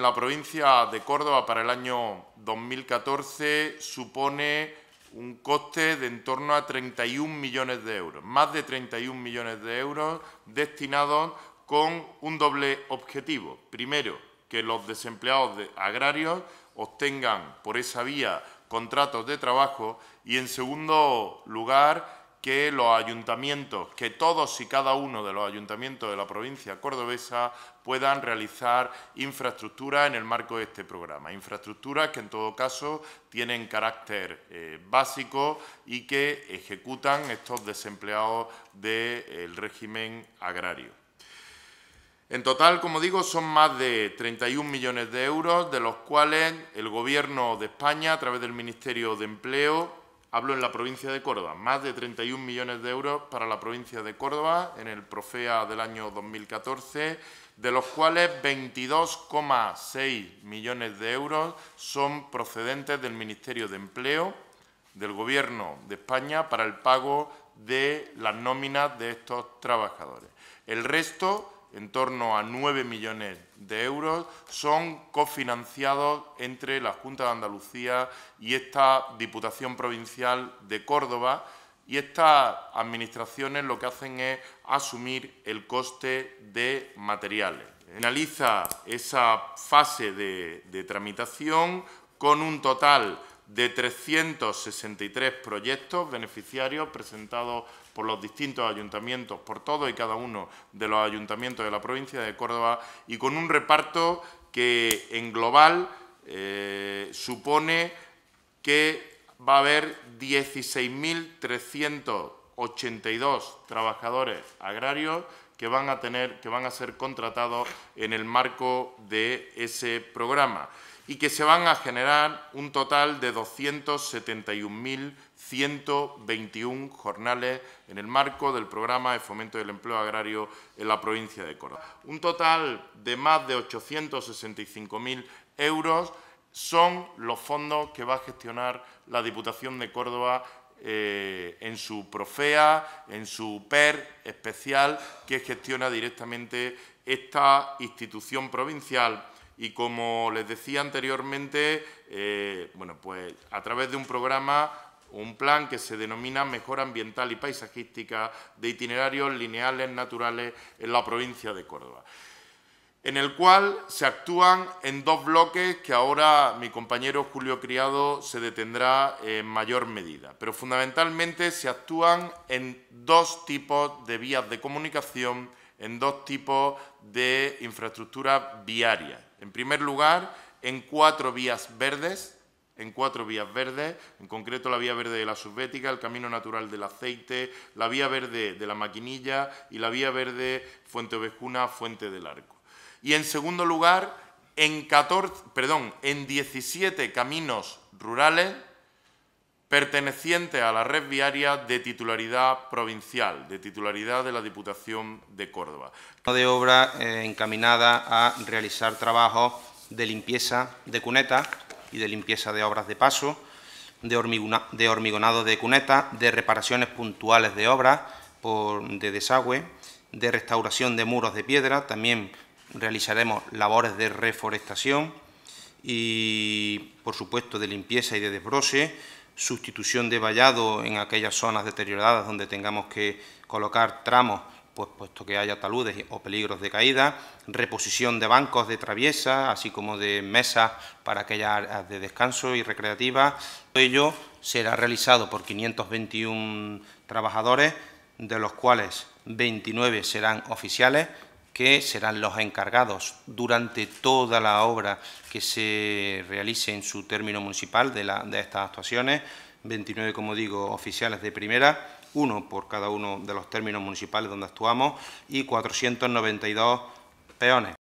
la provincia de Córdoba para el año 2014 supone un coste de en torno a 31 millones de euros, más de 31 millones de euros destinados con un doble objetivo. Primero, que los desempleados agrarios obtengan por esa vía contratos de trabajo y, en segundo lugar, que los ayuntamientos, que todos y cada uno de los ayuntamientos de la provincia cordobesa puedan realizar infraestructuras en el marco de este programa. Infraestructuras que en todo caso tienen carácter eh, básico y que ejecutan estos desempleados del régimen agrario. En total, como digo, son más de 31 millones de euros, de los cuales el Gobierno de España, a través del Ministerio de Empleo, Hablo en la provincia de Córdoba, más de 31 millones de euros para la provincia de Córdoba en el Profea del año 2014, de los cuales 22,6 millones de euros son procedentes del Ministerio de Empleo del Gobierno de España para el pago de las nóminas de estos trabajadores. El resto en torno a 9 millones de euros, son cofinanciados entre la Junta de Andalucía y esta Diputación Provincial de Córdoba. Y estas administraciones lo que hacen es asumir el coste de materiales. Analiza esa fase de, de tramitación con un total de 363 proyectos beneficiarios presentados por los distintos ayuntamientos, por todos y cada uno de los ayuntamientos de la provincia de Córdoba y con un reparto que en global eh, supone que va a haber 16.382 trabajadores agrarios que van a tener que van a ser contratados en el marco de ese programa y que se van a generar un total de 271.121 jornales en el marco del programa de fomento del empleo agrario en la provincia de Córdoba. Un total de más de 865.000 euros son los fondos que va a gestionar la Diputación de Córdoba eh, en su Profea, en su PER especial, que gestiona directamente esta institución provincial y como les decía anteriormente, eh, bueno, pues a través de un programa un plan que se denomina Mejora Ambiental y Paisajística de Itinerarios Lineales Naturales en la provincia de Córdoba, en el cual se actúan en dos bloques que ahora mi compañero Julio Criado se detendrá en mayor medida, pero fundamentalmente se actúan en dos tipos de vías de comunicación en dos tipos de infraestructura viaria. En primer lugar, en cuatro vías verdes, en cuatro vías verdes, en concreto la vía verde de la subbética, el camino natural del aceite, la vía verde de la maquinilla y la vía verde Fuente Ovejuna, Fuente del Arco. Y en segundo lugar, en, 14, perdón, en 17 caminos rurales perteneciente a la red viaria de titularidad provincial, de titularidad de la Diputación de Córdoba. ...de obra eh, encaminada a realizar trabajos de limpieza de cunetas y de limpieza de obras de paso, de, hormigonado de cunetas, de reparaciones puntuales de obras de desagüe, de restauración de muros de piedra, también realizaremos labores de reforestación y, por supuesto, de limpieza y de desbroce, sustitución de vallado en aquellas zonas deterioradas donde tengamos que colocar tramos, pues puesto que haya taludes o peligros de caída, reposición de bancos de traviesa, así como de mesas para aquellas áreas de descanso y recreativa. Todo ello será realizado por 521 trabajadores, de los cuales 29 serán oficiales, que serán los encargados durante toda la obra que se realice en su término municipal de, la, de estas actuaciones, 29, como digo, oficiales de primera, uno por cada uno de los términos municipales donde actuamos y 492 peones.